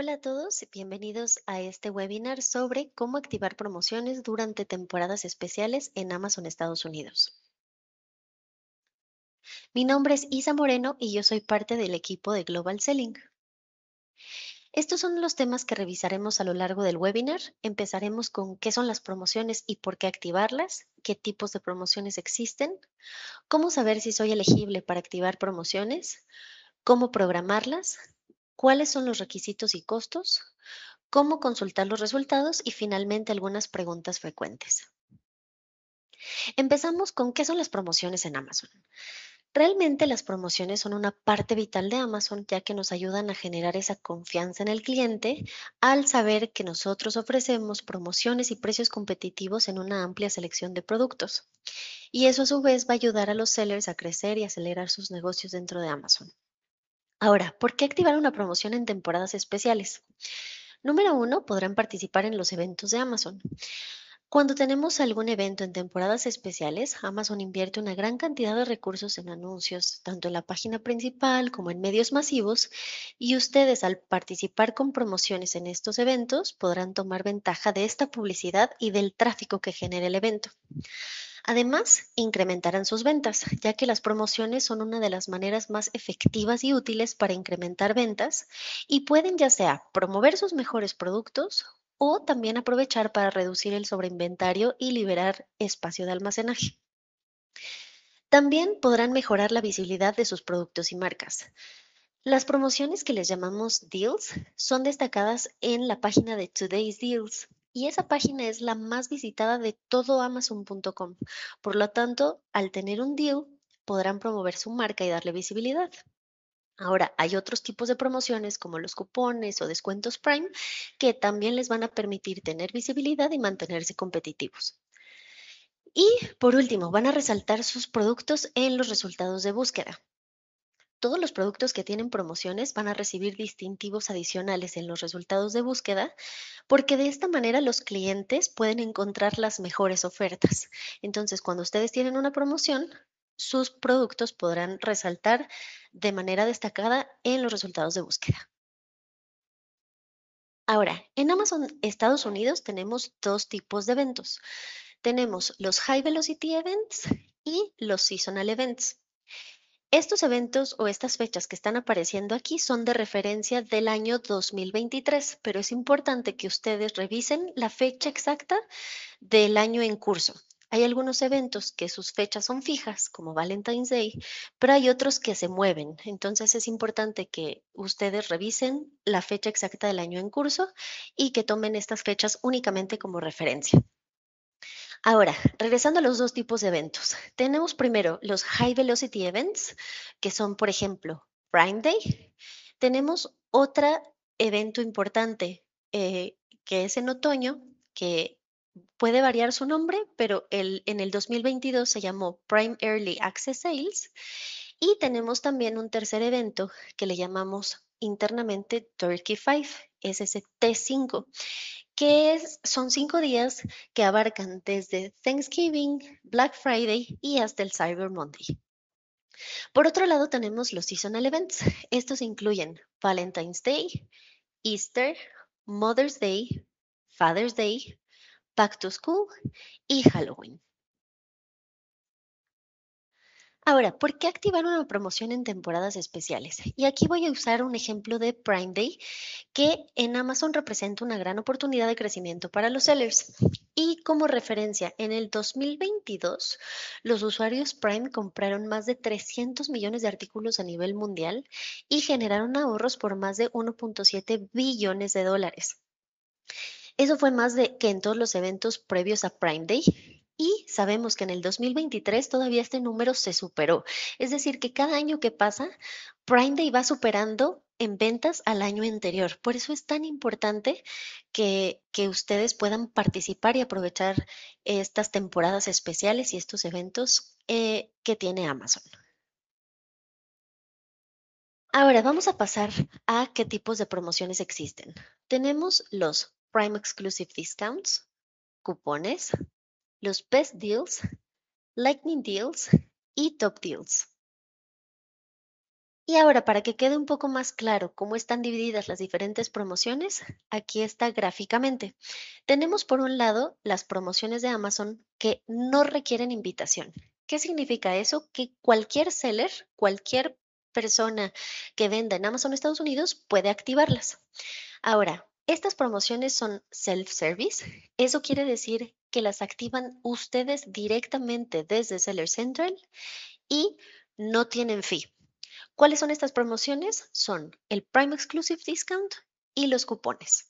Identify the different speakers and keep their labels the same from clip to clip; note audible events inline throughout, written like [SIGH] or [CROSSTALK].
Speaker 1: Hola a todos, y bienvenidos a este webinar sobre cómo activar promociones durante temporadas especiales en Amazon Estados Unidos. Mi nombre es Isa Moreno y yo soy parte del equipo de Global Selling. Estos son los temas que revisaremos a lo largo del webinar. Empezaremos con qué son las promociones y por qué activarlas, qué tipos de promociones existen, cómo saber si soy elegible para activar promociones, cómo programarlas, cuáles son los requisitos y costos, cómo consultar los resultados y finalmente algunas preguntas frecuentes. Empezamos con qué son las promociones en Amazon. Realmente las promociones son una parte vital de Amazon ya que nos ayudan a generar esa confianza en el cliente al saber que nosotros ofrecemos promociones y precios competitivos en una amplia selección de productos. Y eso a su vez va a ayudar a los sellers a crecer y acelerar sus negocios dentro de Amazon. Ahora, ¿por qué activar una promoción en temporadas especiales? Número uno, podrán participar en los eventos de Amazon. Cuando tenemos algún evento en temporadas especiales, Amazon invierte una gran cantidad de recursos en anuncios, tanto en la página principal como en medios masivos, y ustedes al participar con promociones en estos eventos podrán tomar ventaja de esta publicidad y del tráfico que genera el evento. Además, incrementarán sus ventas, ya que las promociones son una de las maneras más efectivas y útiles para incrementar ventas y pueden ya sea promover sus mejores productos o también aprovechar para reducir el sobreinventario y liberar espacio de almacenaje. También podrán mejorar la visibilidad de sus productos y marcas. Las promociones que les llamamos deals son destacadas en la página de Today's Deals, y esa página es la más visitada de todo amazon.com. Por lo tanto, al tener un deal, podrán promover su marca y darle visibilidad. Ahora, hay otros tipos de promociones como los cupones o descuentos Prime que también les van a permitir tener visibilidad y mantenerse competitivos. Y por último, van a resaltar sus productos en los resultados de búsqueda todos los productos que tienen promociones van a recibir distintivos adicionales en los resultados de búsqueda, porque de esta manera los clientes pueden encontrar las mejores ofertas. Entonces, cuando ustedes tienen una promoción, sus productos podrán resaltar de manera destacada en los resultados de búsqueda. Ahora, en Amazon Estados Unidos tenemos dos tipos de eventos. Tenemos los High Velocity Events y los Seasonal Events. Estos eventos o estas fechas que están apareciendo aquí son de referencia del año 2023, pero es importante que ustedes revisen la fecha exacta del año en curso. Hay algunos eventos que sus fechas son fijas, como Valentine's Day, pero hay otros que se mueven. Entonces es importante que ustedes revisen la fecha exacta del año en curso y que tomen estas fechas únicamente como referencia. Ahora, regresando a los dos tipos de eventos. Tenemos primero los High Velocity Events, que son, por ejemplo, Prime Day. Tenemos otro evento importante eh, que es en otoño, que puede variar su nombre, pero el, en el 2022 se llamó Prime Early Access Sales. Y tenemos también un tercer evento que le llamamos internamente Turkey Five, es ese T5, que son cinco días que abarcan desde Thanksgiving, Black Friday y hasta el Cyber Monday. Por otro lado, tenemos los seasonal events. Estos incluyen Valentine's Day, Easter, Mother's Day, Father's Day, Back to School y Halloween. Ahora, ¿por qué activar una promoción en temporadas especiales? Y aquí voy a usar un ejemplo de Prime Day, que en Amazon representa una gran oportunidad de crecimiento para los sellers. Y como referencia, en el 2022, los usuarios Prime compraron más de 300 millones de artículos a nivel mundial y generaron ahorros por más de 1.7 billones de dólares. Eso fue más de que en todos los eventos previos a Prime Day y sabemos que en el 2023 todavía este número se superó. Es decir, que cada año que pasa, Prime Day va superando en ventas al año anterior. Por eso es tan importante que, que ustedes puedan participar y aprovechar estas temporadas especiales y estos eventos eh, que tiene Amazon. Ahora vamos a pasar a qué tipos de promociones existen. Tenemos los Prime Exclusive Discounts, cupones, los Best Deals, Lightning Deals y Top Deals. Y ahora, para que quede un poco más claro cómo están divididas las diferentes promociones, aquí está gráficamente. Tenemos por un lado las promociones de Amazon que no requieren invitación. ¿Qué significa eso? Que cualquier seller, cualquier persona que venda en Amazon Estados Unidos puede activarlas. Ahora, estas promociones son self-service. Eso quiere decir que las activan ustedes directamente desde Seller Central y no tienen fee. ¿Cuáles son estas promociones? Son el Prime Exclusive Discount y los cupones.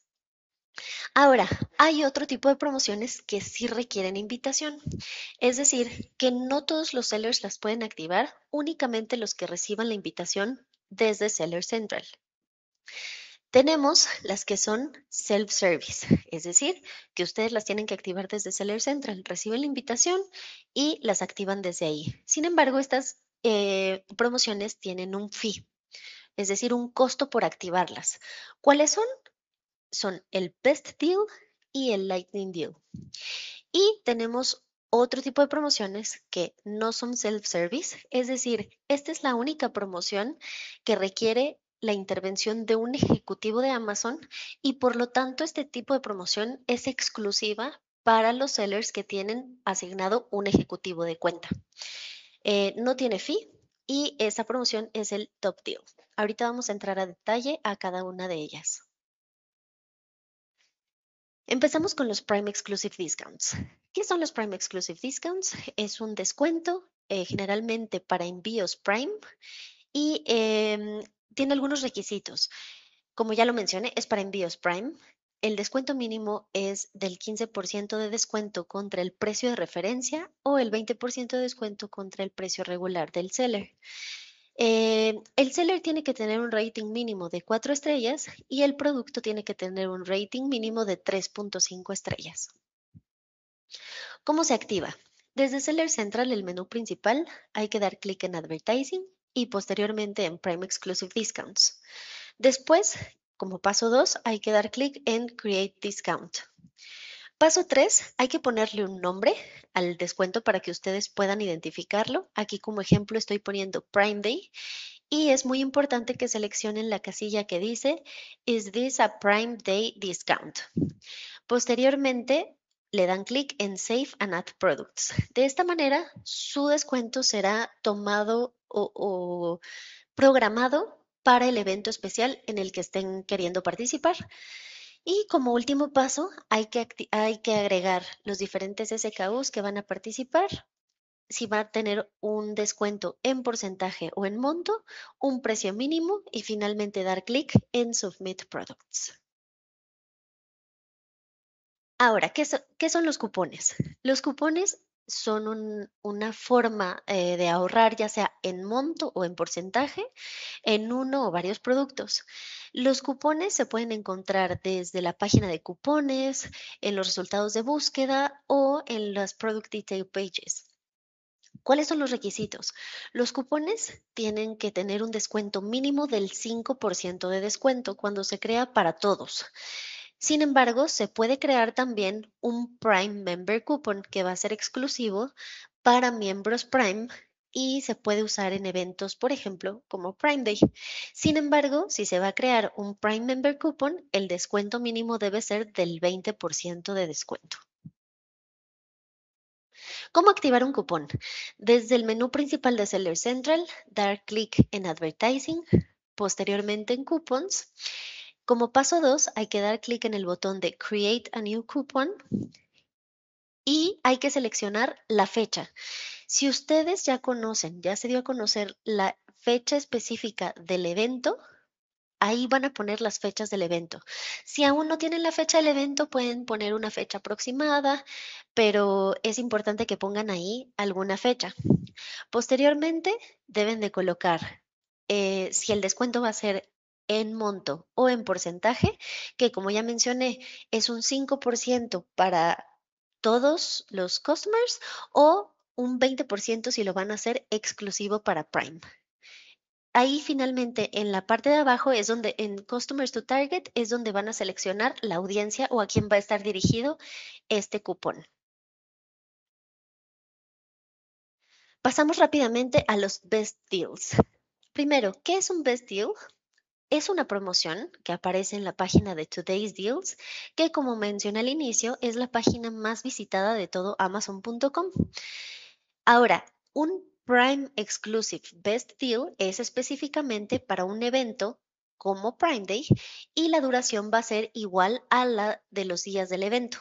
Speaker 1: Ahora, hay otro tipo de promociones que sí requieren invitación, es decir, que no todos los sellers las pueden activar, únicamente los que reciban la invitación desde Seller Central. Tenemos las que son self-service, es decir, que ustedes las tienen que activar desde Seller Central, reciben la invitación y las activan desde ahí. Sin embargo, estas eh, promociones tienen un fee, es decir, un costo por activarlas. ¿Cuáles son? Son el Best Deal y el Lightning Deal. Y tenemos otro tipo de promociones que no son self-service, es decir, esta es la única promoción que requiere la intervención de un ejecutivo de Amazon y por lo tanto este tipo de promoción es exclusiva para los sellers que tienen asignado un ejecutivo de cuenta. Eh, no tiene fee y esa promoción es el top deal. Ahorita vamos a entrar a detalle a cada una de ellas. Empezamos con los Prime Exclusive Discounts. ¿Qué son los Prime Exclusive Discounts? Es un descuento eh, generalmente para envíos Prime y em, tiene algunos requisitos. Como ya lo mencioné, es para envíos Prime. El descuento mínimo es del 15% de descuento contra el precio de referencia o el 20% de descuento contra el precio regular del seller. Eh, el seller tiene que tener un rating mínimo de 4 estrellas y el producto tiene que tener un rating mínimo de 3.5 estrellas. ¿Cómo se activa? Desde Seller Central, el menú principal, hay que dar clic en Advertising y posteriormente en Prime Exclusive Discounts. Después, como paso 2, hay que dar clic en Create Discount. Paso 3, hay que ponerle un nombre al descuento para que ustedes puedan identificarlo. Aquí como ejemplo estoy poniendo Prime Day y es muy importante que seleccionen la casilla que dice Is this a Prime Day discount? Posteriormente le dan clic en Save and Add Products. De esta manera, su descuento será tomado o, programado para el evento especial en el que estén queriendo participar. Y como último paso, hay que, hay que agregar los diferentes SKUs que van a participar, si va a tener un descuento en porcentaje o en monto, un precio mínimo y finalmente dar clic en Submit Products. Ahora, ¿qué, son los cupones? Los cupones son una forma eh, de ahorrar, ya sea en monto o en porcentaje, en uno o varios productos. Los cupones se pueden encontrar desde la página de cupones, en los resultados de búsqueda o en las Product Detail Pages. ¿Cuáles son los requisitos? Los cupones tienen que tener un descuento mínimo del 5% de descuento cuando se crea para todos. Sin embargo, se puede crear también un Prime Member Coupon que va a ser exclusivo para miembros Prime y se puede usar en eventos, por ejemplo, como Prime Day. Sin embargo, si se va a crear un Prime Member Coupon, el descuento mínimo debe ser del 20% de descuento. ¿Cómo activar un cupón? Desde el menú principal de Seller Central, dar clic en Advertising, posteriormente en Coupons como paso 2, hay que dar clic en el botón de Create a New Coupon y hay que seleccionar la fecha. Si ustedes ya conocen, ya se dio a conocer la fecha específica del evento, ahí van a poner las fechas del evento. Si aún no tienen la fecha del evento, pueden poner una fecha aproximada, pero es importante que pongan ahí alguna fecha. Posteriormente, deben de colocar eh, si el descuento va a ser en monto o en porcentaje, que como ya mencioné, es un 5% para todos los customers o un 20% si lo van a hacer exclusivo para Prime. Ahí finalmente en la parte de abajo es donde en Customers to Target es donde van a seleccionar la audiencia o a quién va a estar dirigido este cupón. Pasamos rápidamente a los best deals. Primero, ¿qué es un best deal? Es una promoción que aparece en la página de Today's Deals, que como mencioné al inicio, es la página más visitada de todo amazon.com. Ahora, un Prime Exclusive Best Deal es específicamente para un evento como Prime Day y la duración va a ser igual a la de los días del evento.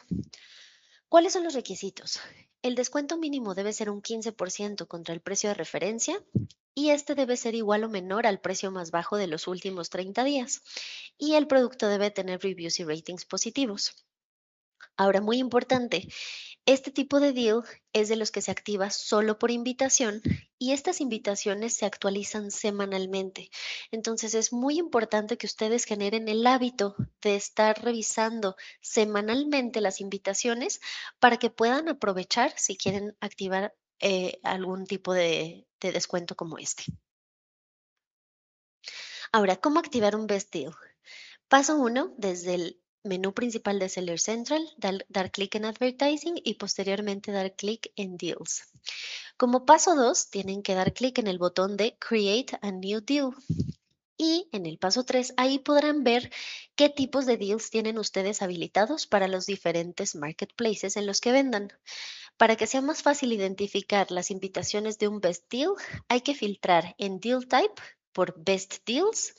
Speaker 1: ¿Cuáles son los requisitos? El descuento mínimo debe ser un 15% contra el precio de referencia y este debe ser igual o menor al precio más bajo de los últimos 30 días. Y el producto debe tener reviews y ratings positivos. Ahora, muy importante, este tipo de deal es de los que se activa solo por invitación y estas invitaciones se actualizan semanalmente. Entonces es muy importante que ustedes generen el hábito de estar revisando semanalmente las invitaciones para que puedan aprovechar si quieren activar eh, algún tipo de, descuento como este. Ahora, ¿cómo activar un best deal? Paso uno desde el Menú principal de Seller Central, dar, clic en Advertising y posteriormente dar clic en Deals. Como paso 2, tienen que dar clic en el botón de Create a New Deal. Y en el paso 3, ahí podrán ver qué tipos de deals tienen ustedes habilitados para los diferentes marketplaces en los que vendan. Para que sea más fácil identificar las invitaciones de un best deal, hay que filtrar en Deal Type por Best Deals.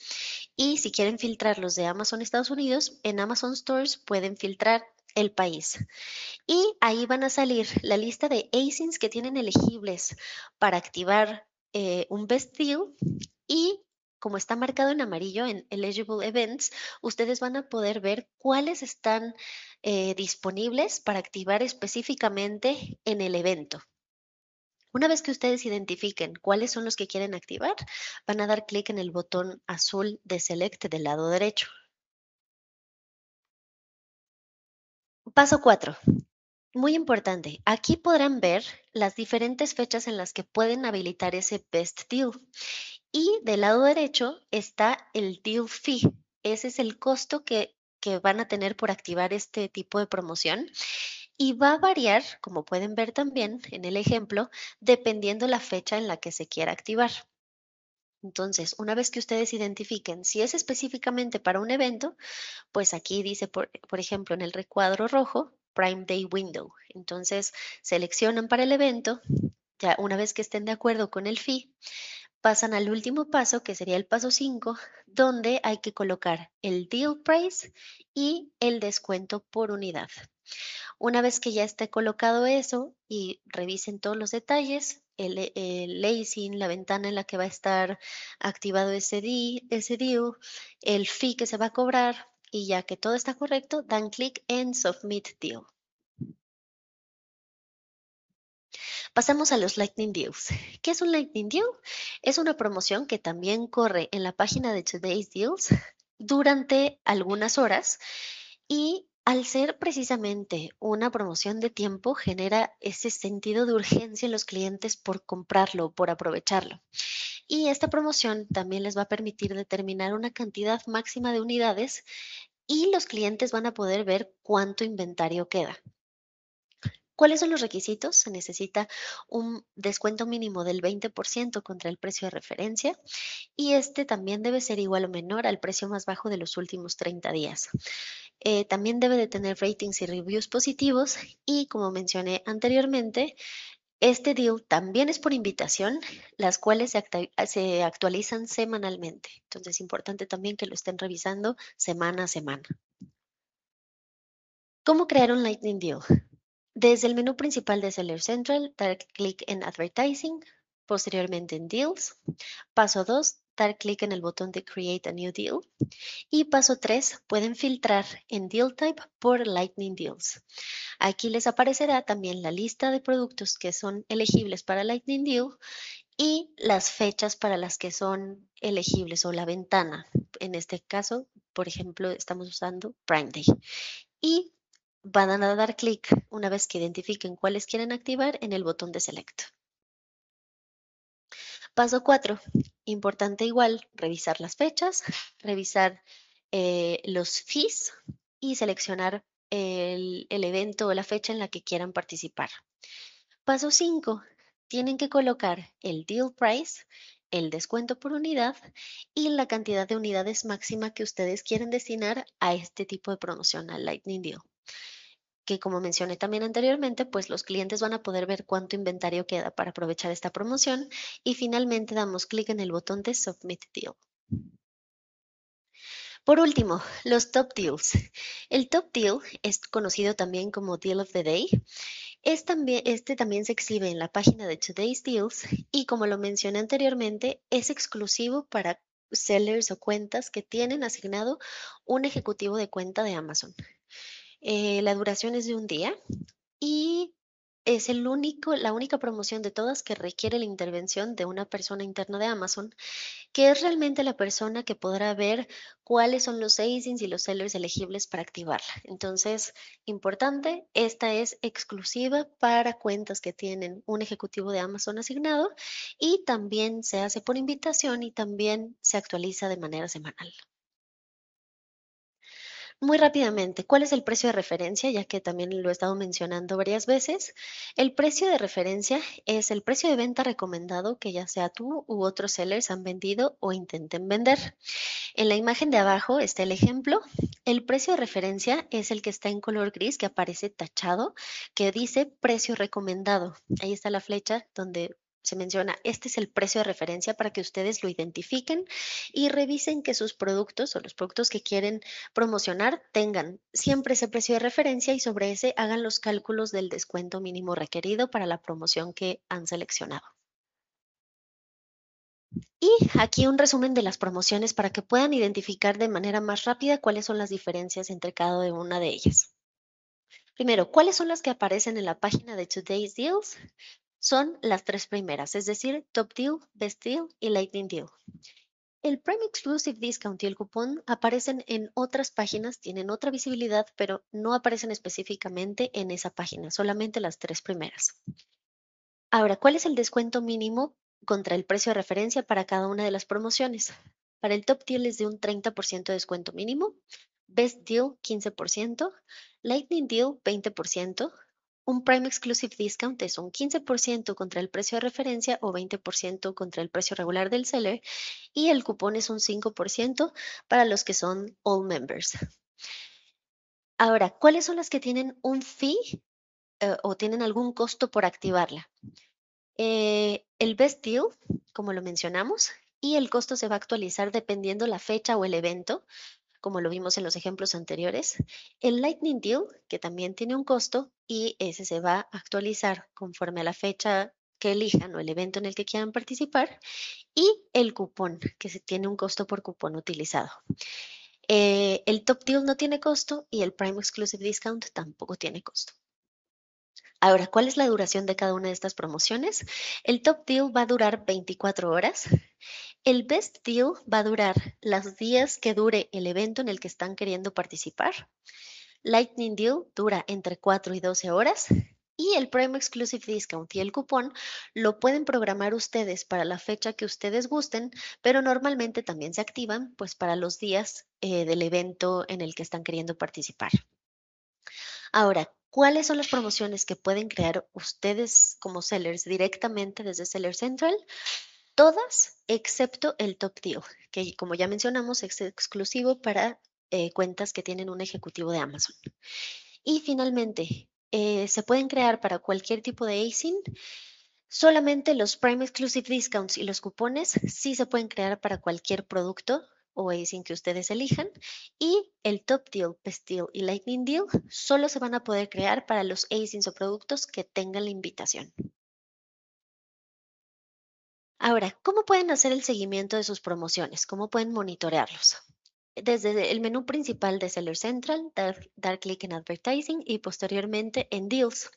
Speaker 1: Y si quieren filtrar los de Amazon Estados Unidos, en Amazon Stores pueden filtrar el país. Y ahí van a salir la lista de ASINs e que tienen elegibles para activar eh, un Best Deal y como está marcado en amarillo en Eligible Events, ustedes van a poder ver cuáles están eh, disponibles para activar específicamente en el evento. Una vez que ustedes identifiquen cuáles son los que quieren activar, van a dar clic en el botón azul de Select del lado derecho. Paso 4. Muy importante, aquí podrán ver las diferentes fechas en las que pueden habilitar ese Best Deal. Y del lado derecho está el Deal Fee. Ese es el costo que, que van a tener por activar este tipo de promoción y va a variar, como pueden ver también en el ejemplo, dependiendo la fecha en la que se quiera activar. Entonces, una vez que ustedes identifiquen si es específicamente para un evento, pues aquí dice, por, ejemplo, en el recuadro rojo, Prime Day Window. Entonces, seleccionan para el evento, ya una vez que estén de acuerdo con el fee, pasan al último paso, que sería el paso 5, donde hay que colocar el deal price y el descuento por unidad. Una vez que ya esté colocado eso y revisen todos los detalles, el, leasing, la ventana en la que va a estar activado ese deal, el fee que se va a cobrar y ya que todo está correcto, dan clic en Submit Deal. Pasamos a los Lightning Deals. [LAUGHS] ¿Qué es un Lightning Deal? Es una promoción que también corre en la página de Today's Deals durante algunas horas y al ser precisamente una promoción de tiempo, genera ese sentido de urgencia en los clientes por comprarlo, por aprovecharlo. Y esta promoción también les va a permitir determinar una cantidad máxima de unidades y los clientes van a poder ver cuánto inventario queda. ¿Cuáles son los requisitos? Se necesita un descuento mínimo del 20% contra el precio de referencia y este también debe ser igual o menor al precio más bajo de los últimos 30 días. Eh, también debe de tener ratings y reviews positivos y como mencioné anteriormente, este deal también es por invitación, las cuales se, se actualizan semanalmente. Entonces es importante también que lo estén revisando semana a semana. ¿Cómo crear un Lightning Deal? Desde el menú principal de Seller Central, dar clic en Advertising, posteriormente en Deals. Paso 2, dar clic en el botón de Create a New Deal. Y paso 3, pueden filtrar en Deal Type por Lightning Deals. Aquí les aparecerá también la lista de productos que son elegibles para Lightning Deal y las fechas para las que son elegibles o la ventana. En este caso, por ejemplo, estamos usando Prime Day. Y van a dar clic una vez que identifiquen cuáles quieren activar en el botón de selecto Paso 4. Importante igual revisar las fechas, revisar eh, los fees y seleccionar el, el evento o la fecha en la que quieran participar. Paso 5. Tienen que colocar el deal price, el descuento por unidad y la cantidad de unidades máxima que ustedes quieren destinar a este tipo de promoción, al Lightning Deal que como mencioné también anteriormente, pues los clientes van a poder ver cuánto inventario queda para aprovechar esta promoción y finalmente damos clic en el botón de Submit Deal. Por último, los top deals. El top deal es conocido también como Deal of the Day. Es también, este también se exhibe en la página de Today's Deals y como lo mencioné anteriormente, es exclusivo para sellers o cuentas que tienen asignado un ejecutivo de cuenta de Amazon. Eh, la duración es de un día y es el único, la única promoción de todas que requiere la intervención de una persona interna de Amazon, que es realmente la persona que podrá ver cuáles son los ASINs y los sellers elegibles para activarla. Entonces, importante, esta es exclusiva para cuentas que tienen un ejecutivo de Amazon asignado y también se hace por invitación y también se actualiza de manera semanal. Muy rápidamente, ¿cuál es el precio de referencia? Ya que también lo he estado mencionando varias veces. El precio de referencia es el precio de venta recomendado que ya sea tú u otros sellers han vendido o intenten vender. En la imagen de abajo está el ejemplo. El precio de referencia es el que está en color gris, que aparece tachado, que dice precio recomendado. Ahí está la flecha donde se menciona, este es el precio de referencia para que ustedes lo identifiquen y revisen que sus productos o los productos que quieren promocionar tengan siempre ese precio de referencia y sobre ese hagan los cálculos del descuento mínimo requerido para la promoción que han seleccionado. Y aquí un resumen de las promociones para que puedan identificar de manera más rápida cuáles son las diferencias entre cada una de ellas. Primero, ¿cuáles son las que aparecen en la página de Today's Deals? son las tres primeras, es decir, Top Deal, Best Deal y Lightning Deal. El Prime Exclusive Discount y el cupón aparecen en otras páginas, tienen otra visibilidad, pero no aparecen específicamente en esa página, solamente las tres primeras. Ahora, ¿cuál es el descuento mínimo contra el precio de referencia para cada una de las promociones? Para el Top Deal es de un 30% de descuento mínimo, Best Deal 15%, Lightning Deal 20%, un Prime Exclusive Discount es un 15% contra el precio de referencia o 20% contra el precio regular del seller y el cupón es un 5% para los que son all members. Ahora, ¿cuáles son las que tienen un fee eh, o tienen algún costo por activarla? Eh, el Best Deal, como lo mencionamos, y el costo se va a actualizar dependiendo la fecha o el evento, como lo vimos en los ejemplos anteriores, el Lightning Deal, que también tiene un costo y ese se va a actualizar conforme a la fecha que elijan o el evento en el que quieran participar, y el cupón, que tiene un costo por cupón utilizado. Eh, el Top Deal no tiene costo y el Prime Exclusive Discount tampoco tiene costo. Ahora, ¿cuál es la duración de cada una de estas promociones? El Top Deal va a durar 24 horas el Best Deal va a durar los días que dure el evento en el que están queriendo participar. Lightning Deal dura entre 4 y 12 horas. Y el Prime Exclusive Discount y el cupón lo pueden programar ustedes para la fecha que ustedes gusten, pero normalmente también se activan pues para los días eh, del evento en el que están queriendo participar. Ahora, ¿cuáles son las promociones que pueden crear ustedes como sellers directamente desde Seller Central? todas excepto el Top Deal, que como ya mencionamos es exclusivo para eh, cuentas que tienen un ejecutivo de Amazon. Y finalmente, eh, se pueden crear para cualquier tipo de ASIN. Solamente los Prime Exclusive Discounts y los cupones sí se pueden crear para cualquier producto o ASIN que ustedes elijan. Y el Top Deal, Best Deal y Lightning Deal solo se van a poder crear para los ASINs o productos que tengan la invitación. Ahora, ¿cómo pueden hacer el seguimiento de sus promociones? ¿Cómo pueden monitorearlos? Desde el menú principal de Seller Central, dar, clic en Advertising y posteriormente en Deals.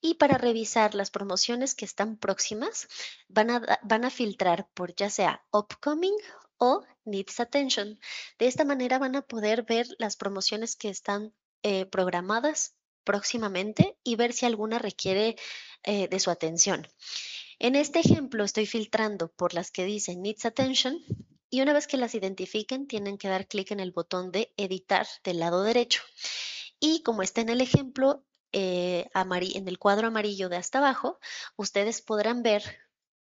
Speaker 1: Y para revisar las promociones que están próximas, van a, filtrar por ya sea Upcoming o Needs Attention. De esta manera van a poder ver las promociones que están eh, programadas próximamente y ver si alguna requiere eh, de su atención. En este ejemplo estoy filtrando por las que dicen Needs Attention y una vez que las identifiquen tienen que dar clic en el botón de editar del lado derecho. Y como está en el ejemplo, eh, en el cuadro amarillo de hasta abajo, ustedes podrán ver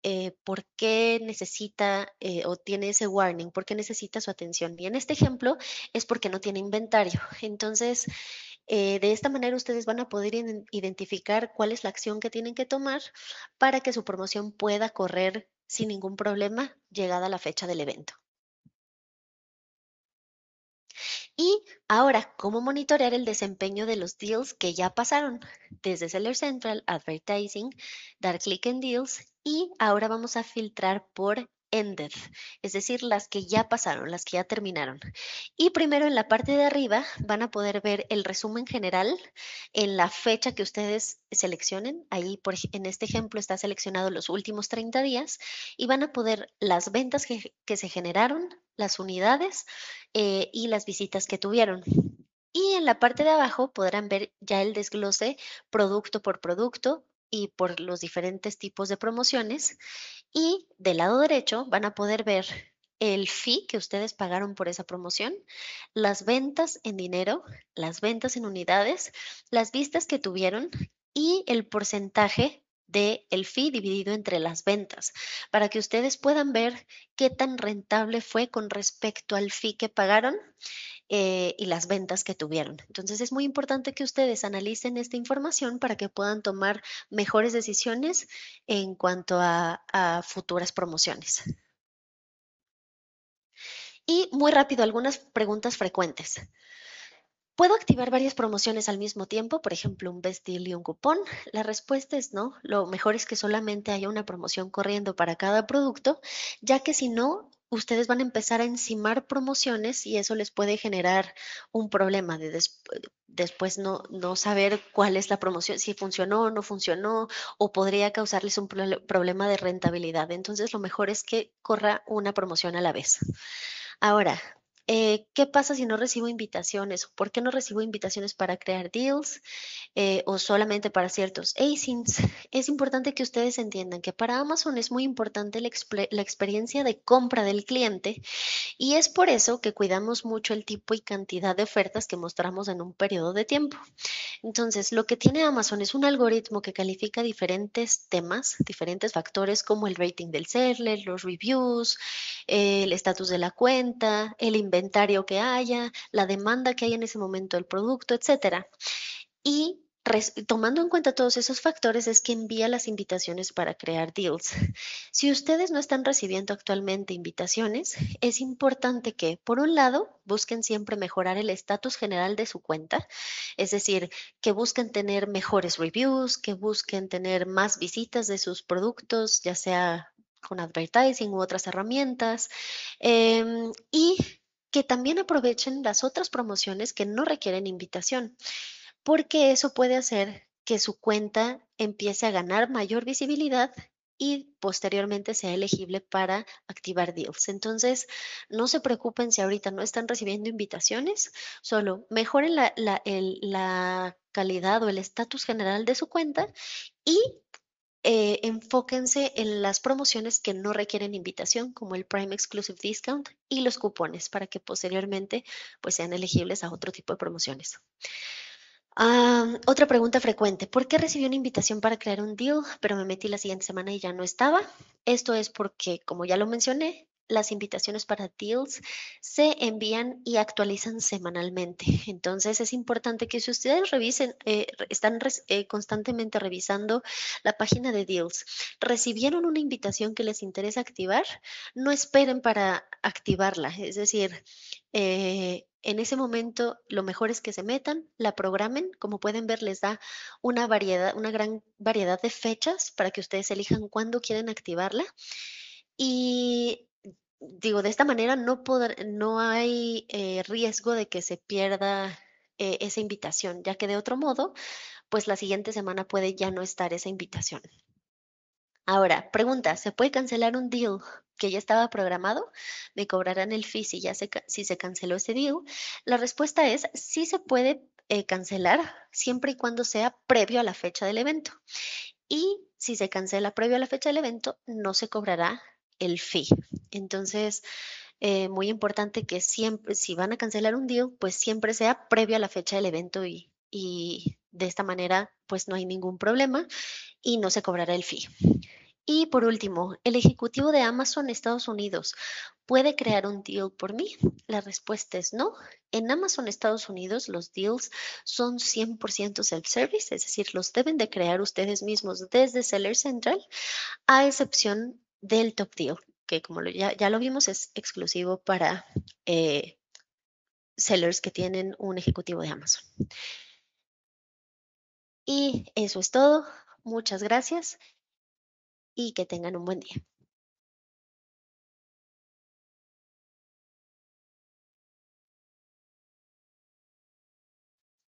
Speaker 1: eh, por qué necesita eh, o tiene ese warning, por qué necesita su atención. Y en este ejemplo es porque no tiene inventario. Entonces, eh, de esta manera ustedes van a poder identificar cuál es la acción que tienen que tomar para que su promoción pueda correr sin ningún problema llegada la fecha del evento. Y ahora, ¿cómo monitorear el desempeño de los deals que ya pasaron? Desde Seller Central, Advertising, dar clic en Deals y ahora vamos a filtrar por ended, es decir, las que ya pasaron, las que ya terminaron. Y primero en la parte de arriba van a poder ver el resumen general en la fecha que ustedes seleccionen. Ahí en este ejemplo está seleccionado los últimos 30 días y van a poder las ventas que, se generaron, las unidades eh, y las visitas que tuvieron. Y en la parte de abajo podrán ver ya el desglose producto por producto, y por los diferentes tipos de promociones. Y del lado derecho van a poder ver el fee que ustedes pagaron por esa promoción, las ventas en dinero, las ventas en unidades, las vistas que tuvieron y el porcentaje del el fee dividido entre las ventas, para que ustedes puedan ver qué tan rentable fue con respecto al fee que pagaron eh, y las ventas que tuvieron. Entonces es muy importante que ustedes analicen esta información para que puedan tomar mejores decisiones en cuanto a, a futuras promociones. Y muy rápido, algunas preguntas frecuentes. ¿Puedo activar varias promociones al mismo tiempo? Por ejemplo, un best y un cupón. La respuesta es no. Lo mejor es que solamente haya una promoción corriendo para cada producto, ya que si no, ustedes van a empezar a encimar promociones y eso les puede generar un problema de después no, no, saber cuál es la promoción, si funcionó o no funcionó, o podría causarles un problema de rentabilidad. Entonces, lo mejor es que corra una promoción a la vez. Ahora, eh, ¿qué pasa si no recibo invitaciones? ¿Por qué no recibo invitaciones para crear deals eh, o solamente para ciertos asins? [LAUGHS] Es importante que ustedes entiendan que para Amazon es muy importante la, experiencia de compra del cliente y es por eso que cuidamos mucho el tipo y cantidad de ofertas que mostramos en un periodo de tiempo. Entonces, lo que tiene Amazon es un algoritmo que califica diferentes temas, diferentes factores como el rating del seller, los reviews, el estatus de la cuenta, el inventario que haya, la demanda que hay en ese momento del producto, etcétera. Y tomando en cuenta todos esos factores es que envía las invitaciones para crear deals. Si ustedes no están recibiendo actualmente invitaciones, es importante que, por un lado, busquen siempre mejorar el estatus general de su cuenta, es decir, que busquen tener mejores reviews, que busquen tener más visitas de sus productos, ya sea con advertising u otras herramientas, em, y que también aprovechen las otras promociones que no requieren invitación, porque eso puede hacer que su cuenta empiece a ganar mayor visibilidad y posteriormente sea elegible para activar deals. Entonces, no se preocupen si ahorita no están recibiendo invitaciones, solo mejoren la, la calidad o el estatus general de su cuenta y eh, enfóquense en las promociones que no requieren invitación, como el Prime Exclusive Discount y los cupones, para que posteriormente pues, sean elegibles a otro tipo de promociones. Ah, otra pregunta frecuente, ¿por qué recibí una invitación para crear un deal, pero me metí la siguiente semana y ya no estaba? Esto es porque, como ya lo mencioné, las invitaciones para deals se envían y actualizan semanalmente. Entonces es importante que si ustedes revisen, eh, están eh, constantemente revisando la página de deals, recibieron una invitación que les interesa activar, no esperen para activarla. Es decir, eh, en ese momento lo mejor es que se metan, la programen. Como pueden ver, les da una variedad, una gran variedad de fechas para que ustedes elijan cuándo quieren activarla. Y digo, de esta manera no, no hay eh, riesgo de que se pierda eh, esa invitación, ya que de otro modo, pues la siguiente semana puede ya no estar esa invitación. Ahora, pregunta, ¿se puede cancelar un deal que ya estaba programado? ¿Me cobrarán el fee si, ya se, si se canceló ese deal? La respuesta es sí se puede eh, cancelar siempre y cuando sea previo a la fecha del evento. Y si se cancela previo a la fecha del evento, no se cobrará el fee. Entonces, eh, muy importante que siempre, si van a cancelar un deal, pues siempre sea previo a la fecha del evento y, de esta manera, pues no hay ningún problema y no se cobrará el fee. Y por último, ¿el ejecutivo de Amazon Estados Unidos puede crear un deal por mí? La respuesta es no. En Amazon Estados Unidos los deals son 100% self-service, es decir, los deben de crear ustedes mismos desde Seller Central, a excepción del Top Deal, que como ya, ya, lo vimos es exclusivo para eh, sellers que tienen un ejecutivo de Amazon. Y eso es todo. Muchas gracias y que tengan un buen día.